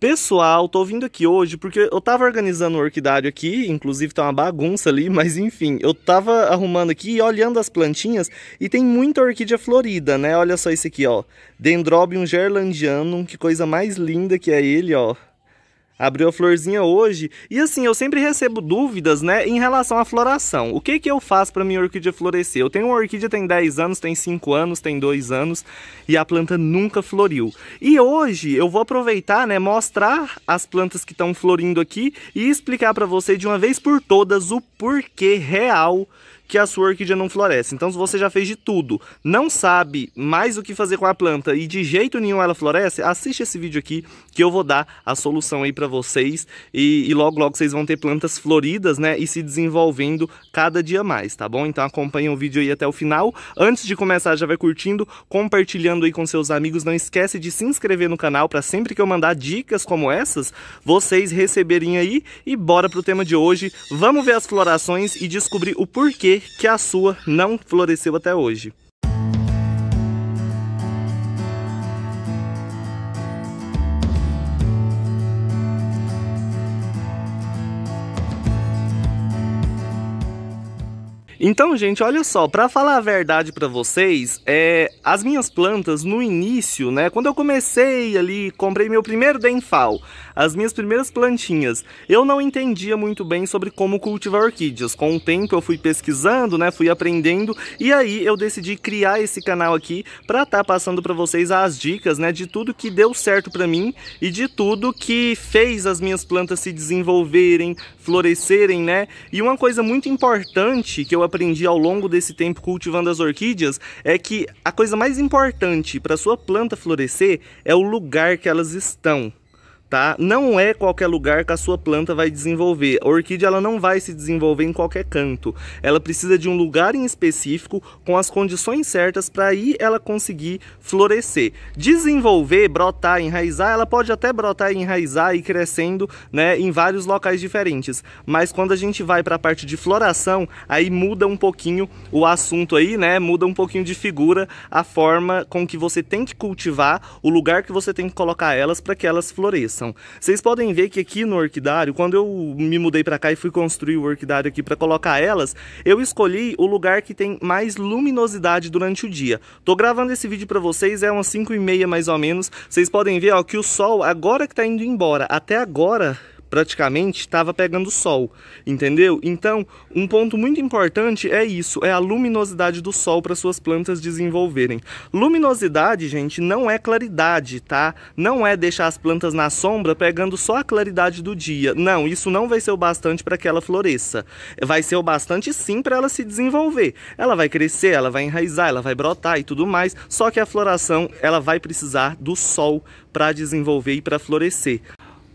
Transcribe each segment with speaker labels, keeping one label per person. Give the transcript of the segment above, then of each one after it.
Speaker 1: Pessoal, tô vindo aqui hoje porque eu tava organizando o um orquidário aqui, inclusive tá uma bagunça ali, mas enfim, eu tava arrumando aqui e olhando as plantinhas e tem muita orquídea florida, né? Olha só esse aqui, ó, Dendrobium gerlandianum, que coisa mais linda que é ele, ó. Abriu a florzinha hoje. E assim, eu sempre recebo dúvidas, né, em relação à floração. O que que eu faço para minha orquídea florescer? Eu tenho uma orquídea tem 10 anos, tem 5 anos, tem 2 anos e a planta nunca floriu. E hoje eu vou aproveitar, né, mostrar as plantas que estão florindo aqui e explicar para você de uma vez por todas o porquê real que a sua orquídea não floresce. Então, se você já fez de tudo, não sabe mais o que fazer com a planta e de jeito nenhum ela floresce, assiste esse vídeo aqui que eu vou dar a solução aí para vocês e, e logo logo vocês vão ter plantas floridas, né, e se desenvolvendo cada dia mais, tá bom? Então acompanha o vídeo aí até o final. Antes de começar, já vai curtindo, compartilhando aí com seus amigos. Não esquece de se inscrever no canal para sempre que eu mandar dicas como essas, vocês receberem aí. E bora pro tema de hoje. Vamos ver as florações e descobrir o porquê que a sua não floresceu até hoje. Então, gente, olha só, para falar a verdade para vocês, é, as minhas plantas no início, né, quando eu comecei ali, comprei meu primeiro denfal, as minhas primeiras plantinhas, eu não entendia muito bem sobre como cultivar orquídeas. Com o tempo eu fui pesquisando, né, fui aprendendo e aí eu decidi criar esse canal aqui para estar tá passando para vocês as dicas, né, de tudo que deu certo para mim e de tudo que fez as minhas plantas se desenvolverem, florescerem, né? E uma coisa muito importante que eu aprendi ao longo desse tempo cultivando as orquídeas é que a coisa mais importante para sua planta florescer é o lugar que elas estão tá? Não é qualquer lugar que a sua planta vai desenvolver. A orquídea ela não vai se desenvolver em qualquer canto. Ela precisa de um lugar em específico com as condições certas para aí ela conseguir florescer. Desenvolver, brotar, enraizar, ela pode até brotar e enraizar e crescendo, né, em vários locais diferentes. Mas quando a gente vai para a parte de floração, aí muda um pouquinho o assunto aí, né? Muda um pouquinho de figura a forma com que você tem que cultivar, o lugar que você tem que colocar elas para que elas floresçam plantação. Vocês podem ver que aqui no orquidário, quando eu me mudei para cá e fui construir o orquidário aqui para colocar elas, eu escolhi o lugar que tem mais luminosidade durante o dia. Tô gravando esse vídeo para vocês, é umas 5 e meia mais ou menos. Vocês podem ver ó, que o sol, agora que tá indo embora, até agora praticamente estava pegando sol, entendeu? Então, um ponto muito importante é isso, é a luminosidade do sol para suas plantas desenvolverem. Luminosidade, gente, não é claridade, tá? Não é deixar as plantas na sombra pegando só a claridade do dia. Não, isso não vai ser o bastante para que ela floresça. Vai ser o bastante sim para ela se desenvolver. Ela vai crescer, ela vai enraizar, ela vai brotar e tudo mais, só que a floração, ela vai precisar do sol para desenvolver e para florescer.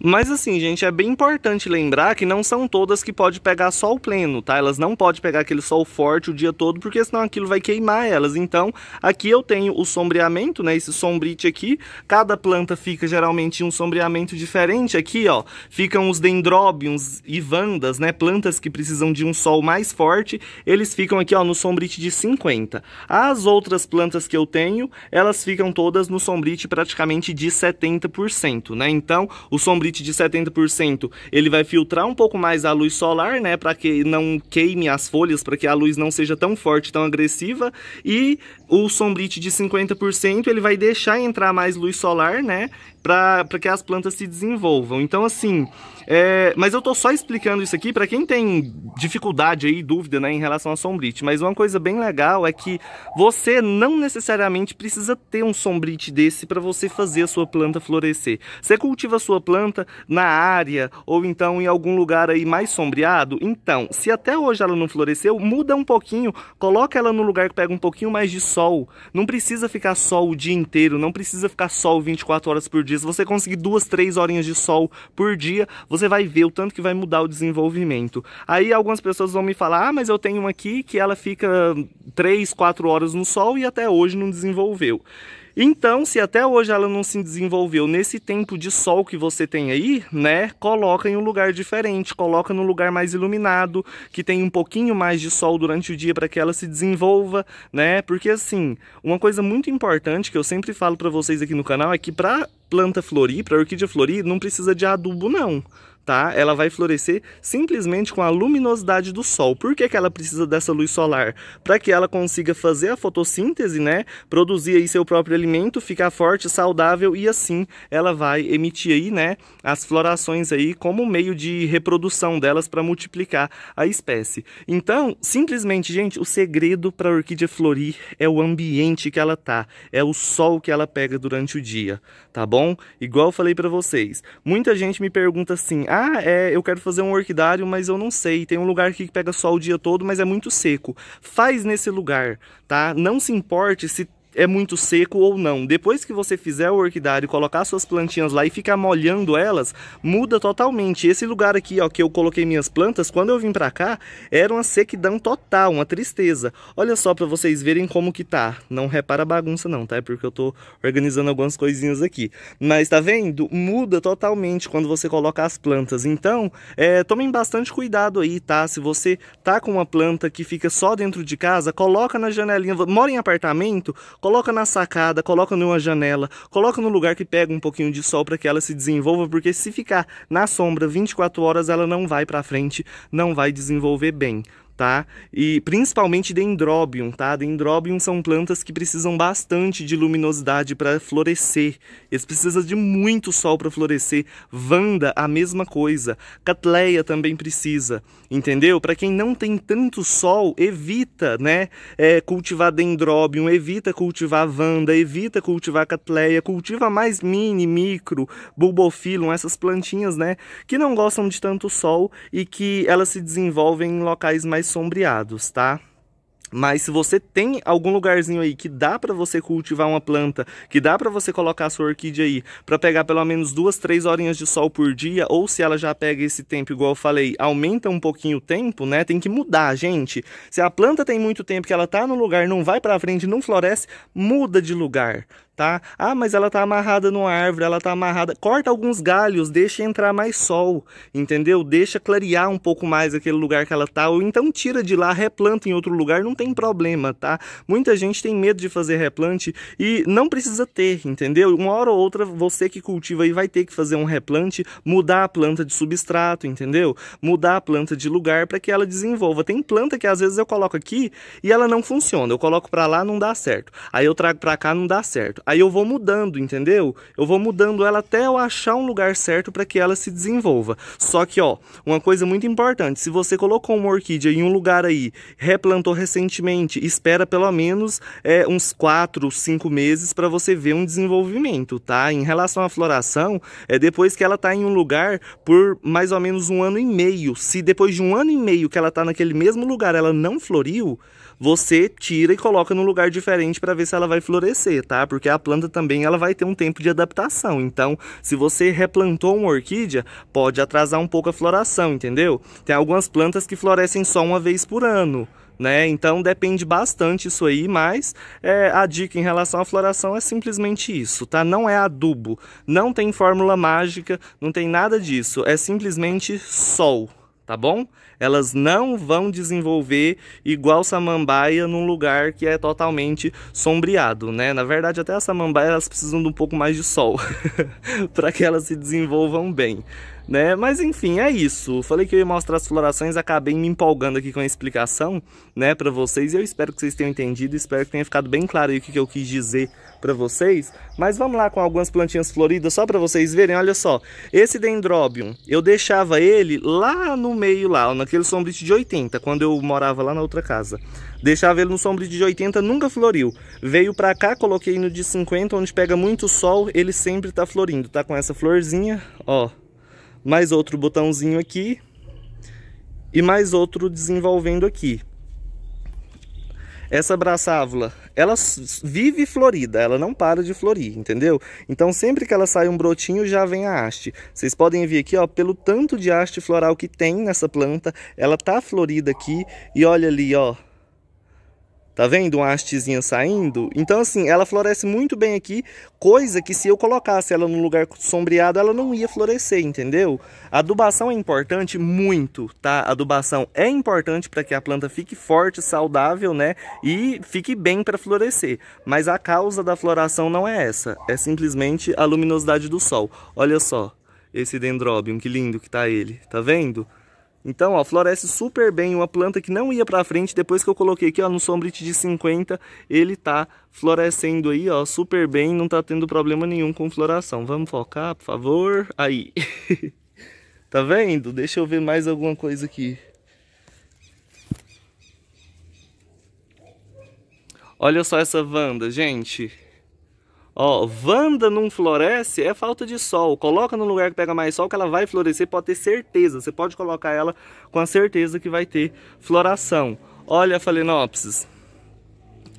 Speaker 1: Mas assim, gente, é bem importante lembrar que não são todas que pode pegar sol pleno, tá? Elas não pode pegar aquele sol forte o dia todo, porque senão aquilo vai queimar elas. Então, aqui eu tenho o sombreamento, né? Esse sombrite aqui. Cada planta fica geralmente um sombreamento diferente. Aqui, ó, ficam os dendróbiums e vandas, né? Plantas que precisam de um sol mais forte. Eles ficam aqui, ó, no sombrite de 50. As outras plantas que eu tenho, elas ficam todas no sombrite praticamente de 70%, né? Então, o sombrite limite de 70%, ele vai filtrar um pouco mais a luz solar, né, para que não queime as folhas, para que a luz não seja tão forte, tão agressiva, e o sombrite de 50%, ele vai deixar entrar mais luz solar, né? Para que as plantas se desenvolvam. Então, assim, é, mas eu tô só explicando isso aqui para quem tem dificuldade aí, dúvida, né, em relação à sombrite. Mas uma coisa bem legal é que você não necessariamente precisa ter um sombrite desse para você fazer a sua planta florescer. Você cultiva a sua planta na área ou então em algum lugar aí mais sombreado. Então, se até hoje ela não floresceu, muda um pouquinho, coloca ela no lugar que pega um pouquinho mais de sol sol. Não precisa ficar sol o dia inteiro, não precisa ficar sol 24 horas por dia. Se você conseguir duas, três horinhas de sol por dia, você vai ver o tanto que vai mudar o desenvolvimento. Aí algumas pessoas vão me falar, ah, mas eu tenho uma aqui que ela fica três, quatro horas no sol e até hoje não desenvolveu. Então, se até hoje ela não se desenvolveu nesse tempo de sol que você tem aí, né? Coloca em um lugar diferente, coloca num lugar mais iluminado, que tem um pouquinho mais de sol durante o dia para que ela se desenvolva, né? Porque assim, uma coisa muito importante que eu sempre falo para vocês aqui no canal é que para planta florir, para orquídea florir, não precisa de adubo não tá? Ela vai florescer simplesmente com a luminosidade do sol. Por que, que ela precisa dessa luz solar? Para que ela consiga fazer a fotossíntese, né? Produzir aí seu próprio alimento, ficar forte, saudável e assim ela vai emitir aí, né, as florações aí como meio de reprodução delas para multiplicar a espécie. Então, simplesmente, gente, o segredo para a orquídea florir é o ambiente que ela tá, é o sol que ela pega durante o dia, tá bom? Igual eu falei para vocês. Muita gente me pergunta assim: ah, é, eu quero fazer um orquidário, mas eu não sei. Tem um lugar aqui que pega sol o dia todo, mas é muito seco. Faz nesse lugar, tá? Não se importe se é muito seco ou não. Depois que você fizer o orquidário, colocar suas plantinhas lá e ficar molhando elas, muda totalmente. Esse lugar aqui, ó, que eu coloquei minhas plantas, quando eu vim pra cá, era uma sequidão total, uma tristeza. Olha só pra vocês verem como que tá. Não repara a bagunça não, tá? É porque eu tô organizando algumas coisinhas aqui. Mas tá vendo? Muda totalmente quando você coloca as plantas. Então, é, tomem bastante cuidado aí, tá? Se você tá com uma planta que fica só dentro de casa, coloca na janelinha. Mora em apartamento, Coloca na sacada, coloca numa janela, coloca no lugar que pega um pouquinho de sol para que ela se desenvolva, porque se ficar na sombra 24 horas ela não vai para frente, não vai desenvolver bem tá? E principalmente dendrobium tá? dendrobium são plantas que precisam bastante de luminosidade para florescer. Eles precisam de muito sol para florescer. Vanda, a mesma coisa. Catleia também precisa, entendeu? Para quem não tem tanto sol, evita, né? É, cultivar dendrobium evita cultivar vanda, evita cultivar catleia, cultiva mais mini, micro, bulbofilum, essas plantinhas, né? Que não gostam de tanto sol e que elas se desenvolvem em locais mais mais sombreados, tá? Mas se você tem algum lugarzinho aí que dá para você cultivar uma planta, que dá para você colocar a sua orquídea aí, para pegar pelo menos duas, três horinhas de sol por dia, ou se ela já pega esse tempo, igual eu falei, aumenta um pouquinho o tempo, né? Tem que mudar, gente. Se a planta tem muito tempo que ela tá no lugar, não vai para frente, não floresce, muda de lugar, tá? Ah, mas ela tá amarrada numa árvore, ela tá amarrada. Corta alguns galhos, deixa entrar mais sol, entendeu? Deixa clarear um pouco mais aquele lugar que ela tá, ou então tira de lá, replanta em outro lugar, não tem problema, tá? Muita gente tem medo de fazer replante e não precisa ter, entendeu? Uma hora ou outra você que cultiva aí vai ter que fazer um replante, mudar a planta de substrato, entendeu? Mudar a planta de lugar para que ela desenvolva. Tem planta que às vezes eu coloco aqui e ela não funciona. Eu coloco para lá, não dá certo. Aí eu trago para cá, não dá certo. Aí eu vou mudando, entendeu? Eu vou mudando ela até eu achar um lugar certo para que ela se desenvolva. Só que, ó, uma coisa muito importante, se você colocou uma orquídea em um lugar aí, replantou recentemente, espera pelo menos é, uns 4, 5 meses para você ver um desenvolvimento, tá? Em relação à floração, é depois que ela tá em um lugar por mais ou menos um ano e meio. Se depois de um ano e meio que ela tá naquele mesmo lugar, ela não floriu, você tira e coloca num lugar diferente para ver se ela vai florescer, tá? Porque a planta também ela vai ter um tempo de adaptação. Então, se você replantou uma orquídea, pode atrasar um pouco a floração, entendeu? Tem algumas plantas que florescem só uma vez por ano. Né? Então depende bastante isso aí, mas é, a dica em relação à floração é simplesmente isso, tá? Não é adubo, não tem fórmula mágica, não tem nada disso, é simplesmente sol tá bom? Elas não vão desenvolver igual samambaia num lugar que é totalmente sombreado, né? Na verdade, até a samambaia elas precisam de um pouco mais de sol para que elas se desenvolvam bem né? Mas enfim, é isso. Falei que eu ia mostrar as florações, acabei me empolgando aqui com a explicação, né, para vocês. E eu espero que vocês tenham entendido, espero que tenha ficado bem claro aí o que eu quis dizer para vocês. Mas vamos lá com algumas plantinhas floridas só para vocês verem. Olha só, esse dendrobium eu deixava ele lá no meio lá, naquele sombrite de 80, quando eu morava lá na outra casa. Deixava ele no sombrite de 80, nunca floriu. Veio para cá, coloquei no de 50, onde pega muito sol, ele sempre tá florindo. Tá com essa florzinha, ó mais outro botãozinho aqui e mais outro desenvolvendo aqui. Essa braçávula, ela vive florida, ela não para de florir, entendeu? Então sempre que ela sai um brotinho, já vem a haste. Vocês podem ver aqui, ó, pelo tanto de haste floral que tem nessa planta, ela tá florida aqui e olha ali, ó, Tá vendo uma hastezinha saindo? Então, assim, ela floresce muito bem aqui, coisa que se eu colocasse ela num lugar sombreado, ela não ia florescer, entendeu? A adubação é importante muito, tá? A adubação é importante para que a planta fique forte, saudável, né? E fique bem para florescer. Mas a causa da floração não é essa, é simplesmente a luminosidade do sol. Olha só esse dendrobium que lindo que tá ele, tá vendo? Tá vendo? Então, ó, floresce super bem, uma planta que não ia para frente, depois que eu coloquei aqui, ó, no sombrite de 50, ele tá florescendo aí, ó, super bem, não tá tendo problema nenhum com floração. Vamos focar, por favor? Aí. tá vendo? Deixa eu ver mais alguma coisa aqui. Olha só essa vanda, gente. Ó, Wanda não floresce é falta de sol. Coloca no lugar que pega mais sol que ela vai florescer, pode ter certeza. Você pode colocar ela com a certeza que vai ter floração. Olha a Phalaenopsis.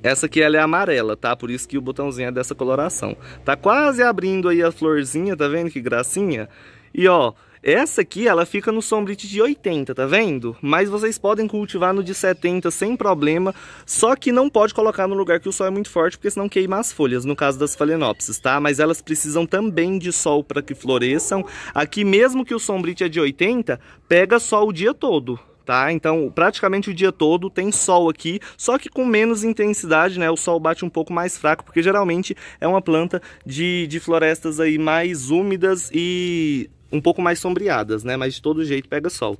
Speaker 1: Essa aqui ela é amarela, tá? Por isso que o botãozinho é dessa coloração. Tá quase abrindo aí a florzinha, tá vendo que gracinha? E ó, essa aqui, ela fica no sombrite de 80, tá vendo? Mas vocês podem cultivar no de 70 sem problema, só que não pode colocar no lugar que o sol é muito forte, porque senão queima as folhas, no caso das phalaenopsis, tá? Mas elas precisam também de sol para que floresçam. Aqui, mesmo que o sombrite é de 80, pega sol o dia todo, tá? Então, praticamente o dia todo tem sol aqui, só que com menos intensidade, né? O sol bate um pouco mais fraco, porque geralmente é uma planta de, de florestas aí mais úmidas e um pouco mais sombreadas, né? Mas de todo jeito pega sol.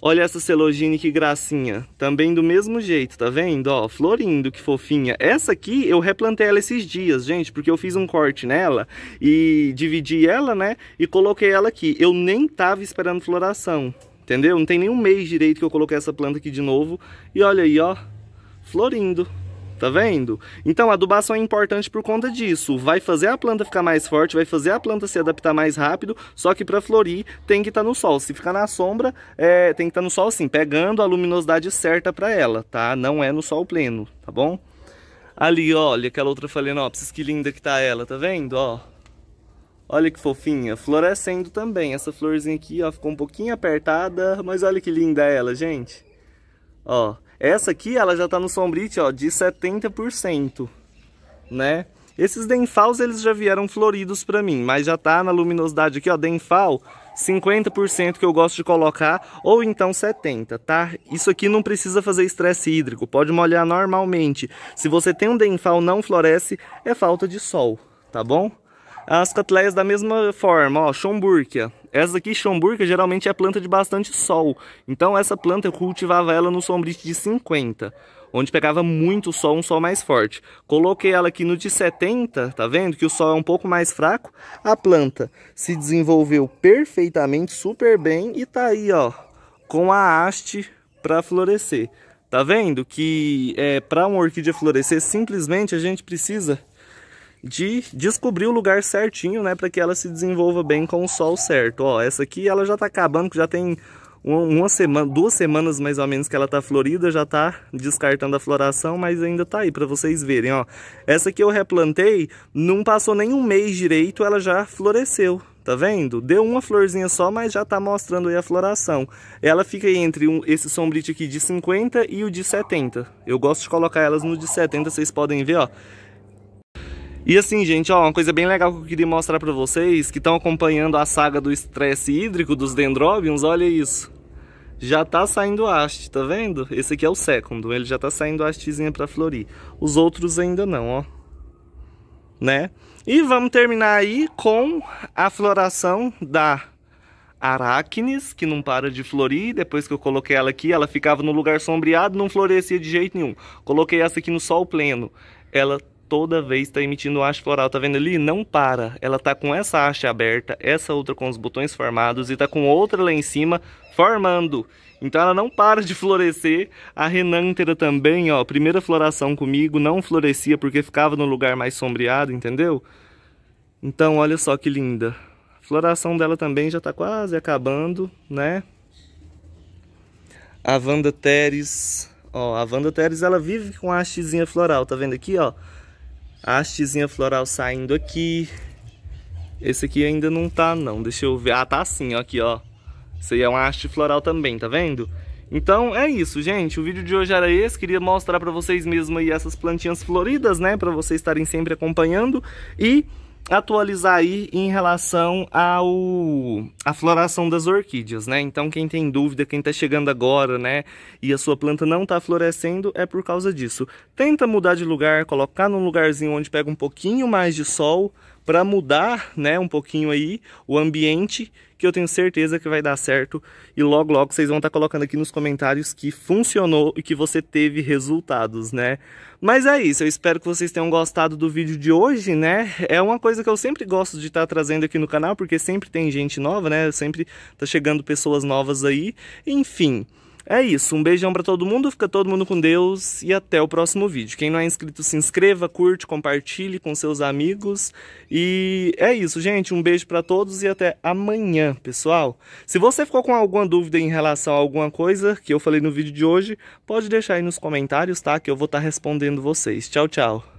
Speaker 1: Olha essa celogine que gracinha. Também do mesmo jeito, tá vendo? Ó, florindo, que fofinha. Essa aqui eu replantei ela esses dias, gente, porque eu fiz um corte nela e dividi ela, né? E coloquei ela aqui. Eu nem tava esperando floração, entendeu? Não tem nenhum mês direito que eu coloquei essa planta aqui de novo. E olha aí, ó, florindo. Tá vendo? Então a adubação é importante por conta disso. Vai fazer a planta ficar mais forte, vai fazer a planta se adaptar mais rápido, só que para florir tem que estar tá no sol. Se ficar na sombra, é, tem que estar tá no sol assim, pegando a luminosidade certa para ela, tá? Não é no sol pleno, tá bom? Ali, olha, aquela outra ó que linda que tá ela, tá vendo? Ó. Olha que fofinha, florescendo também. Essa florzinha aqui, ó, ficou um pouquinho apertada, mas olha que linda ela, gente. Ó, essa aqui, ela já está no sombrite, ó, de 70%, né? Esses denfals, eles já vieram floridos para mim, mas já tá na luminosidade aqui, ó, denfal, 50% que eu gosto de colocar, ou então 70%, tá? Isso aqui não precisa fazer estresse hídrico, pode molhar normalmente. Se você tem um denfal não floresce, é falta de sol, tá bom? as cattleyas da mesma forma, ó, Schomburkia. Essa aqui, Schomburkia, geralmente é planta de bastante sol. Então essa planta eu cultivava ela no sombrite de 50, onde pegava muito sol, um sol mais forte. Coloquei ela aqui no de 70, tá vendo? Que o sol é um pouco mais fraco. A planta se desenvolveu perfeitamente, super bem e tá aí, ó, com a haste para florescer. Tá vendo que é, para uma orquídea florescer, simplesmente a gente precisa de descobrir o lugar certinho, né, para que ela se desenvolva bem com o sol certo. Ó, essa aqui ela já tá acabando, que já tem uma semana, duas semanas mais ou menos que ela tá florida, já tá descartando a floração, mas ainda tá aí para vocês verem, ó. Essa aqui eu replantei, não passou nem um mês direito, ela já floresceu. Tá vendo? Deu uma florzinha só, mas já tá mostrando aí a floração. Ela fica entre um, esse sombrite aqui de 50 e o de 70. Eu gosto de colocar elas no de 70, vocês podem ver, ó. E assim, gente, ó, uma coisa bem legal que eu queria mostrar para vocês, que estão acompanhando a saga do estresse hídrico dos dendróbiums, olha isso. Já tá saindo haste, tá vendo? Esse aqui é o segundo, ele já tá saindo hastezinha para florir. Os outros ainda não, ó. Né? E vamos terminar aí com a floração da aracnes, que não para de florir. Depois que eu coloquei ela aqui, ela ficava no lugar sombreado, não florescia de jeito nenhum. Coloquei essa aqui no sol pleno. Ela toda vez está emitindo haste floral, tá vendo ali? Não para. Ela tá com essa haste aberta, essa outra com os botões formados e tá com outra lá em cima formando. Então ela não para de florescer. A Renântera também, ó, primeira floração comigo, não florescia porque ficava no lugar mais sombreado, entendeu? Então olha só que linda. A floração dela também já tá quase acabando, né? A Wanda Teres, ó, a Wanda Teres ela vive com a hastezinha floral, tá vendo aqui, ó? hastezinha floral saindo aqui. Esse aqui ainda não tá, não. Deixa eu ver. Ah, tá assim, ó, aqui, ó. Isso aí é uma haste floral também, tá vendo? Então é isso, gente. O vídeo de hoje era esse. Queria mostrar pra vocês mesmo aí essas plantinhas floridas, né? Pra vocês estarem sempre acompanhando. E atualizar aí em relação ao a floração das orquídeas, né? Então quem tem dúvida, quem está chegando agora, né, e a sua planta não está florescendo, é por causa disso. Tenta mudar de lugar, colocar num lugarzinho onde pega um pouquinho mais de sol, para mudar, né, um pouquinho aí o ambiente, que eu tenho certeza que vai dar certo e logo logo vocês vão estar tá colocando aqui nos comentários que funcionou e que você teve resultados, né? Mas é isso, eu espero que vocês tenham gostado do vídeo de hoje, né? É uma coisa que eu sempre gosto de estar tá trazendo aqui no canal, porque sempre tem gente nova, né? Sempre tá chegando pessoas novas aí. Enfim, é isso, um beijão para todo mundo, fica todo mundo com Deus e até o próximo vídeo. Quem não é inscrito, se inscreva, curte, compartilhe com seus amigos. E é isso, gente, um beijo para todos e até amanhã, pessoal. Se você ficou com alguma dúvida em relação a alguma coisa que eu falei no vídeo de hoje, pode deixar aí nos comentários, tá? Que eu vou estar tá respondendo vocês. Tchau, tchau.